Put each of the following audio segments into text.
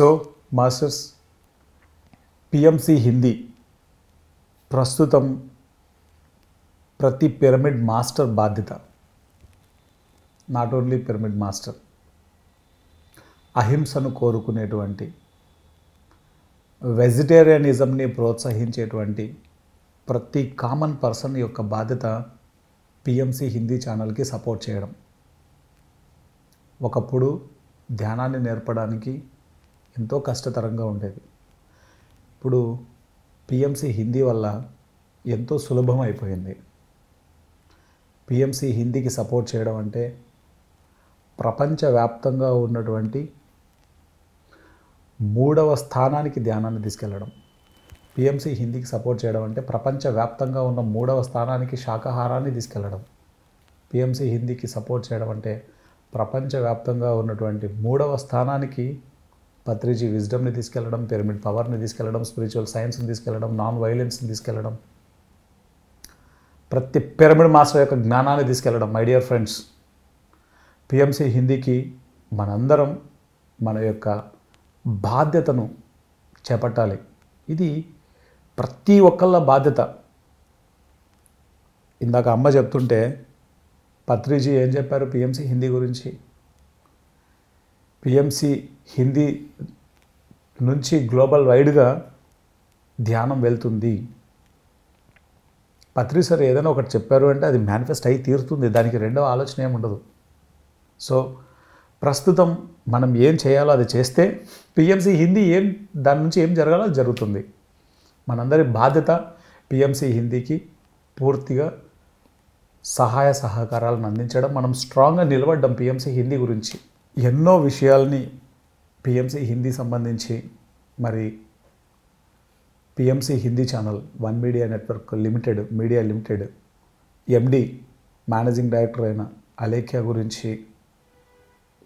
so masters PMC Hindi ప్రస్తుతం ప్రతి pyramid master బాధ్యత నాట్ ఓన్లీ పిరమిడ్ మాస్టర్ అహింసను కోరుకునేటువంటి వెజిటేరియనిజంని ప్రోత్సహించేటువంటి ప్రతి కామన్ పర్సన్ యొక్క బాధ్యత పిఎంసి హిందీ ఛానల్కి సపోర్ట్ చేయడం ఒకప్పుడు ధ్యానాన్ని నేర్పడానికి ఎంతో కష్టతరంగా ఉండేది ఇప్పుడు పిఎంసి హిందీ వల్ల ఎంతో సులభం అయిపోయింది పిఎంసి హిందీకి సపోర్ట్ చేయడం అంటే ప్రపంచవ్యాప్తంగా ఉన్నటువంటి మూడవ స్థానానికి ధ్యానాన్ని తీసుకెళ్ళడం పిఎంసి హిందీకి సపోర్ట్ చేయడం అంటే ప్రపంచవ్యాప్తంగా ఉన్న మూడవ స్థానానికి శాకాహారాన్ని తీసుకెళ్ళడం పిఎంసి హిందీకి సపోర్ట్ చేయడం అంటే ప్రపంచవ్యాప్తంగా ఉన్నటువంటి మూడవ స్థానానికి పత్రిజీ విజ్డమ్ని తీసుకెళ్ళడం పిరమిడ్ పవర్ని తీసుకెళ్లడం స్పిరిచువల్ సైన్స్ని తీసుకెళ్ళడం నాన్ వైలెన్స్ని తీసుకెళ్ళడం ప్రతి పిరమిడ్ మాస్టర్ యొక్క జ్ఞానాన్ని తీసుకెళ్లడం మై డియర్ ఫ్రెండ్స్ పిఎంసి హిందీకి మనందరం మన యొక్క బాధ్యతను చేపట్టాలి ఇది ప్రతి ఒక్కళ్ళ బాధ్యత ఇందాక అమ్మ చెప్తుంటే పత్రిజీ ఏం చెప్పారు పిఎంసి హిందీ గురించి పిఎంసి హిందీ నుంచి గ్లోబల్ వైడ్గా ధ్యానం వెళ్తుంది పత్రి సార్ ఏదైనా ఒకటి చెప్పారు అంటే అది మేనిఫెస్ట్ అయి తీరుతుంది దానికి రెండవ ఆలోచన ఏమి ఉండదు సో ప్రస్తుతం మనం ఏం చేయాలో అది చేస్తే పిఎంసి హిందీ ఏం దాని నుంచి ఏం జరగాలో జరుగుతుంది మనందరి బాధ్యత పిఎంసి హిందీకి పూర్తిగా సహాయ సహకారాలను అందించడం మనం స్ట్రాంగ్గా నిలబడ్డం పిఎంసి హిందీ గురించి ఎన్నో విషయాల్ని పిఎంసి హిందీ సంబంధించి మరి PMC Hindi channel one media network limited media limited MD managing director అయిన అలేఖ్య గురించి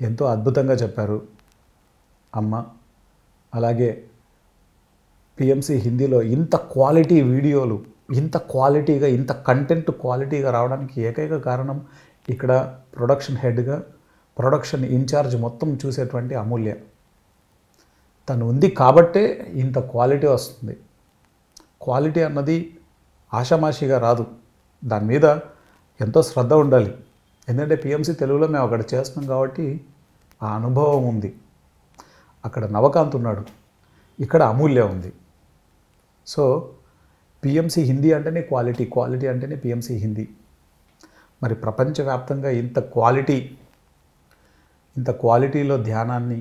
ఎంతో అద్భుతంగా చెప్పారు అమ్మ అలాగే పిఎంసి హిందీలో ఇంత క్వాలిటీ వీడియోలు ఇంత క్వాలిటీగా ఇంత కంటెంట్ క్వాలిటీగా రావడానికి ఏకైక కారణం ఇక్కడ ప్రొడక్షన్ హెడ్గా ప్రొడక్షన్ ఇన్ఛార్జ్ మొత్తం చూసేటువంటి అమూల్య తను ఉంది కాబట్టే ఇంత క్వాలిటీ వస్తుంది క్వాలిటీ అన్నది ఆషామాషిగా రాదు దాని మీద ఎంతో శ్రద్ధ ఉండాలి ఎందుకంటే పిఎంసి తెలుగులో మేము అక్కడ చేస్తున్నాం కాబట్టి ఆ అనుభవం ఉంది అక్కడ నవకాంత్ ఉన్నాడు ఇక్కడ అమూల్య ఉంది సో పిఎంసి హిందీ అంటేనే క్వాలిటీ క్వాలిటీ అంటేనే పిఎంసి హిందీ మరి ప్రపంచవ్యాప్తంగా ఇంత క్వాలిటీ ఇంత క్వాలిటీలో ధ్యానాన్ని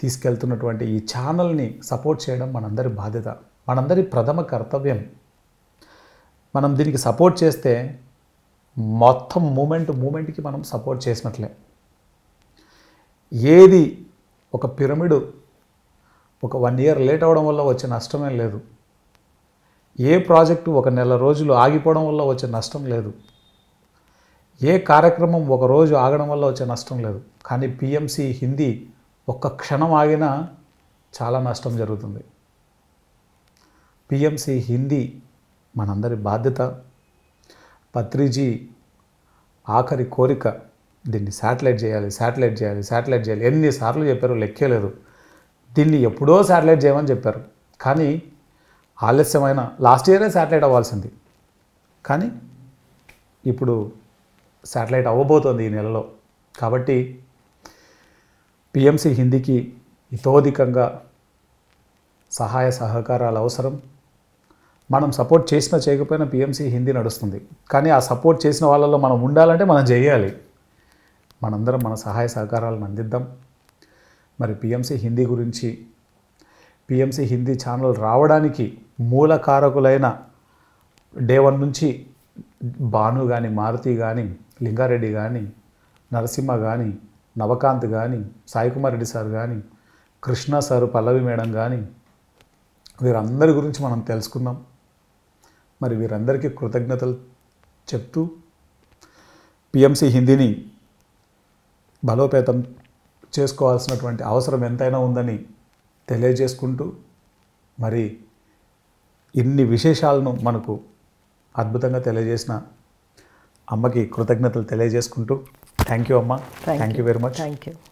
తీసుకెళ్తున్నటువంటి ఈ ఛానల్ని సపోర్ట్ చేయడం మనందరి బాధ్యత మనందరి ప్రథమ కర్తవ్యం మనం దీనికి సపోర్ట్ చేస్తే మొత్తం మూమెంట్ మూమెంట్కి మనం సపోర్ట్ చేసినట్లే ఏది ఒక పిరమిడ్ ఒక వన్ ఇయర్ లేట్ అవడం వల్ల వచ్చే నష్టమే లేదు ఏ ప్రాజెక్టు ఒక నెల రోజులు ఆగిపోవడం వల్ల వచ్చే నష్టం లేదు ఏ కార్యక్రమం ఒకరోజు ఆగడం వల్ల వచ్చే నష్టం లేదు కానీ పిఎంసి హిందీ ఒక్క క్షణం ఆగినా చాలా నష్టం జరుగుతుంది పిఎంసి హిందీ మనందరి బాధ్యత పత్రిజీ ఆఖరి కోరిక దీన్ని శాటిలైట్ చేయాలి శాటిలైట్ చేయాలి శాటిలైట్ చేయాలి ఎన్నిసార్లు చెప్పారు లెక్కలేదు దీన్ని ఎప్పుడో శాటిలైట్ చేయమని చెప్పారు కానీ ఆలస్యమైన లాస్ట్ ఇయరే శాటిలైట్ అవ్వాల్సింది కానీ ఇప్పుడు శాటిలైట్ అవ్వబోతోంది ఈ నెలలో కాబట్టి పిఎంసి హిందీకి ఇతోధికంగా సహాయ సహకారాలు అవసరం మనం సపోర్ట్ చేసినా చేయకపోయినా పిఎంసి హిందీ నడుస్తుంది కానీ ఆ సపోర్ట్ చేసిన వాళ్ళలో మనం ఉండాలంటే మనం చేయాలి మనందరం మన సహాయ సహకారాలను అందిద్దాం మరి పిఎంసి హిందీ గురించి పిఎంసి హిందీ ఛానల్ రావడానికి మూల కారకులైన డే వన్ నుంచి భాను కానీ మారుతి కానీ లింగారెడ్డి కానీ నరసింహ కానీ నవకాంత్ కానీ సాయికుమార్ రెడ్డి సార్ కానీ కృష్ణ సారు పల్లవి మేడం కానీ వీరందరి గురించి మనం తెలుసుకున్నాం మరి వీరందరికీ కృతజ్ఞతలు చెప్తూ పిఎంసి హిందీని బలోపేతం చేసుకోవాల్సినటువంటి అవసరం ఎంతైనా ఉందని తెలియజేసుకుంటూ మరి ఇన్ని విశేషాలను మనకు అద్భుతంగా తెలియజేసిన అమ్మకి కృతజ్ఞతలు తెలియజేసుకుంటూ థ్యాంక్ యూ అమ్మ thank you very much thank you